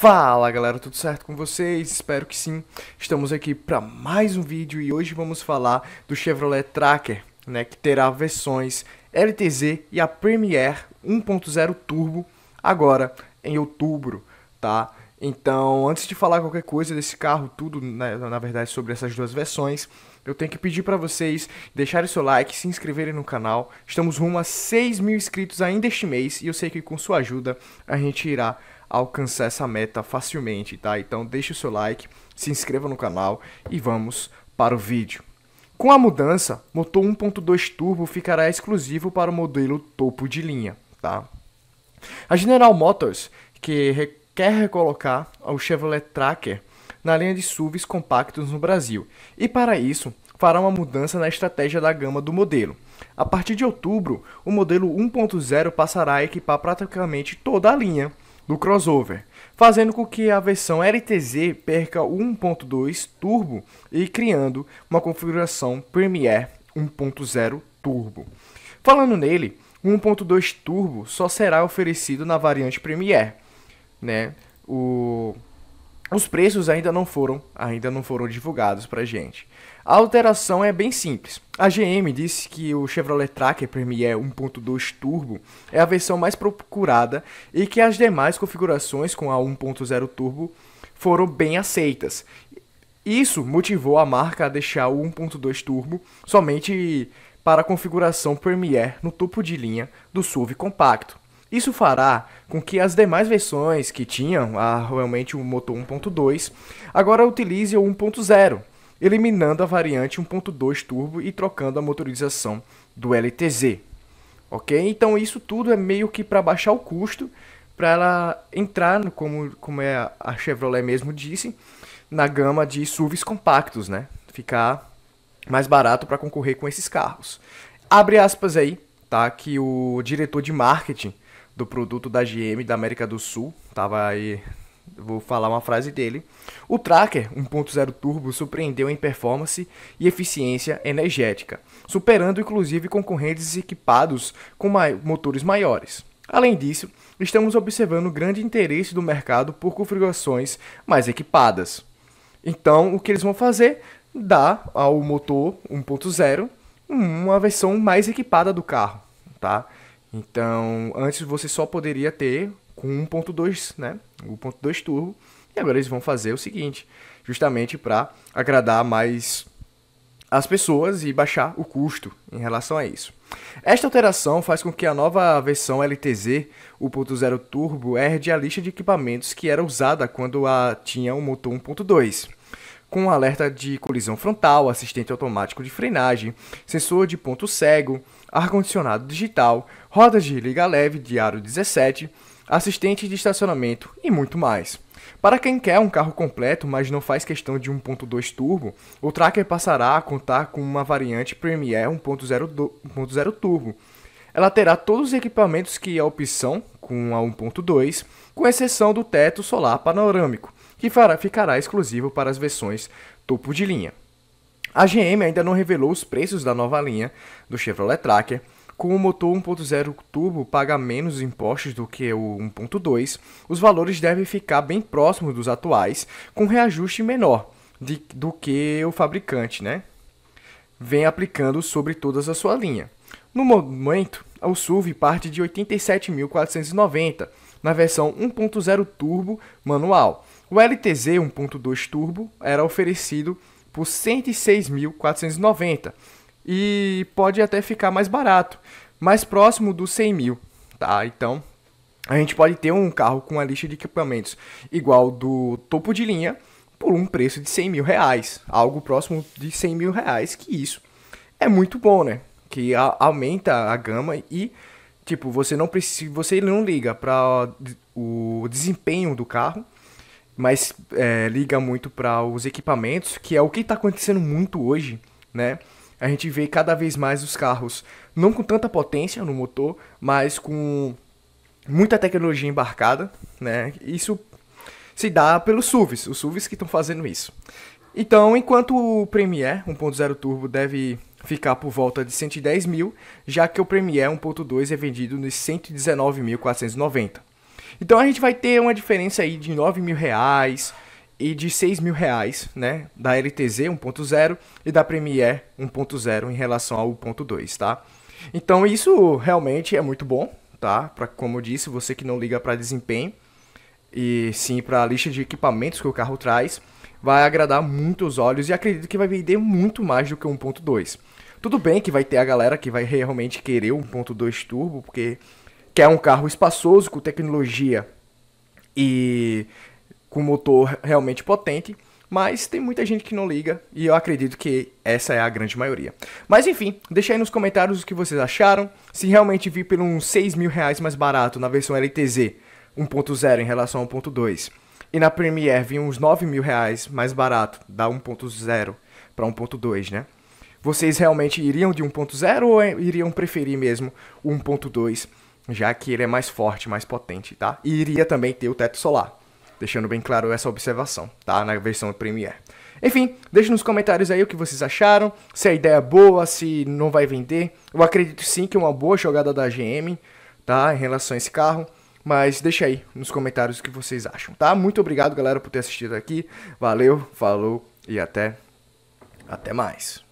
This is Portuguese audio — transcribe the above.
Fala galera, tudo certo com vocês? Espero que sim. Estamos aqui para mais um vídeo e hoje vamos falar do Chevrolet Tracker, né, que terá versões LTZ e a Premier 1.0 Turbo agora em outubro, tá? Então, antes de falar qualquer coisa desse carro, tudo, né, na verdade, sobre essas duas versões, eu tenho que pedir para vocês deixarem seu like, se inscreverem no canal. Estamos rumo a 6 mil inscritos ainda este mês e eu sei que com sua ajuda a gente irá alcançar essa meta facilmente, tá? Então deixe o seu like, se inscreva no canal e vamos para o vídeo. Com a mudança, motor 1.2 turbo ficará exclusivo para o modelo topo de linha, tá? A General Motors, que quer recolocar o Chevrolet Tracker na linha de SUVs compactos no Brasil, e para isso fará uma mudança na estratégia da gama do modelo. A partir de outubro, o modelo 1.0 passará a equipar praticamente toda a linha do crossover, fazendo com que a versão LTZ perca o 1.2 turbo e criando uma configuração Premiere 1.0 turbo. Falando nele, o 1.2 turbo só será oferecido na variante Premiere, né? O os preços ainda não foram, ainda não foram divulgados para gente. A alteração é bem simples. A GM disse que o Chevrolet Tracker Premier 1.2 Turbo é a versão mais procurada e que as demais configurações com a 1.0 Turbo foram bem aceitas. Isso motivou a marca a deixar o 1.2 Turbo somente para a configuração Premier no topo de linha do SUV compacto. Isso fará com que as demais versões que tinham ah, realmente o motor 1.2 agora utilize o 1.0, eliminando a variante 1.2 turbo e trocando a motorização do LTZ. Ok? Então isso tudo é meio que para baixar o custo, para ela entrar, como, como é a Chevrolet mesmo disse, na gama de SUVs compactos, né? Ficar mais barato para concorrer com esses carros. Abre aspas aí, tá? Que o diretor de marketing do produto da GM da América do Sul. Tava aí, vou falar uma frase dele. O Tracker 1.0 Turbo surpreendeu em performance e eficiência energética, superando inclusive concorrentes equipados com mai motores maiores. Além disso, estamos observando grande interesse do mercado por configurações mais equipadas. Então, o que eles vão fazer? Dar ao motor 1.0 uma versão mais equipada do carro, tá? Então, antes você só poderia ter com 1.2, né? 1.2 turbo. E agora eles vão fazer o seguinte, justamente para agradar mais as pessoas e baixar o custo em relação a isso. Esta alteração faz com que a nova versão LTZ 1.0 Turbo herde a lista de equipamentos que era usada quando a tinha um motor 1.2 com alerta de colisão frontal, assistente automático de frenagem, sensor de ponto cego, ar-condicionado digital, rodas de liga leve de aro 17, assistente de estacionamento e muito mais. Para quem quer um carro completo, mas não faz questão de 1.2 turbo, o Tracker passará a contar com uma variante Premier 1.0 turbo. Ela terá todos os equipamentos que a opção com a 1.2, com exceção do teto solar panorâmico, que ficará exclusivo para as versões topo de linha. A GM ainda não revelou os preços da nova linha do Chevrolet Tracker, com o motor 1.0 turbo paga menos impostos do que o 1.2, os valores devem ficar bem próximos dos atuais, com reajuste menor de, do que o fabricante né? vem aplicando sobre todas a sua linha. No momento, o SUV parte de 87.490 na versão 1.0 turbo manual, o LTZ 1.2 Turbo era oferecido por 106.490 e pode até ficar mais barato, mais próximo dos 100 mil, tá? Então a gente pode ter um carro com a lista de equipamentos igual do topo de linha por um preço de 100 mil reais, algo próximo de 100 mil reais, que isso é muito bom, né? Que a, aumenta a gama e tipo você não precisa, você não liga para o desempenho do carro mas é, liga muito para os equipamentos, que é o que está acontecendo muito hoje, né? A gente vê cada vez mais os carros, não com tanta potência no motor, mas com muita tecnologia embarcada, né? Isso se dá pelos SUVs, os SUVs que estão fazendo isso. Então, enquanto o Premier 1.0 Turbo deve ficar por volta de 110 mil, já que o Premier 1.2 é vendido nos 119.490. Então a gente vai ter uma diferença aí de 9 mil reais e de 6 mil reais, né? Da LTZ 1.0 e da Premiere 1.0 em relação ao 1.2, tá? Então isso realmente é muito bom, tá? Para como eu disse, você que não liga para desempenho e sim para a lista de equipamentos que o carro traz, vai agradar muito os olhos e acredito que vai vender muito mais do que 1.2. Tudo bem que vai ter a galera que vai realmente querer o 1.2 turbo, porque que é um carro espaçoso, com tecnologia e com motor realmente potente, mas tem muita gente que não liga e eu acredito que essa é a grande maioria. Mas enfim, deixa aí nos comentários o que vocês acharam, se realmente vi por uns 6 mil reais mais barato na versão LTZ 1.0 em relação ao 1.2 e na Premiere vi uns 9 mil reais mais barato da 1.0 para 1.2, né? Vocês realmente iriam de 1.0 ou é, iriam preferir mesmo 1.2 já que ele é mais forte, mais potente, tá? E iria também ter o teto solar, deixando bem claro essa observação, tá? Na versão Premiere. Enfim, deixe nos comentários aí o que vocês acharam, se a ideia é boa, se não vai vender. Eu acredito sim que é uma boa jogada da GM, tá? Em relação a esse carro. Mas deixa aí nos comentários o que vocês acham, tá? Muito obrigado, galera, por ter assistido aqui. Valeu, falou e até até mais.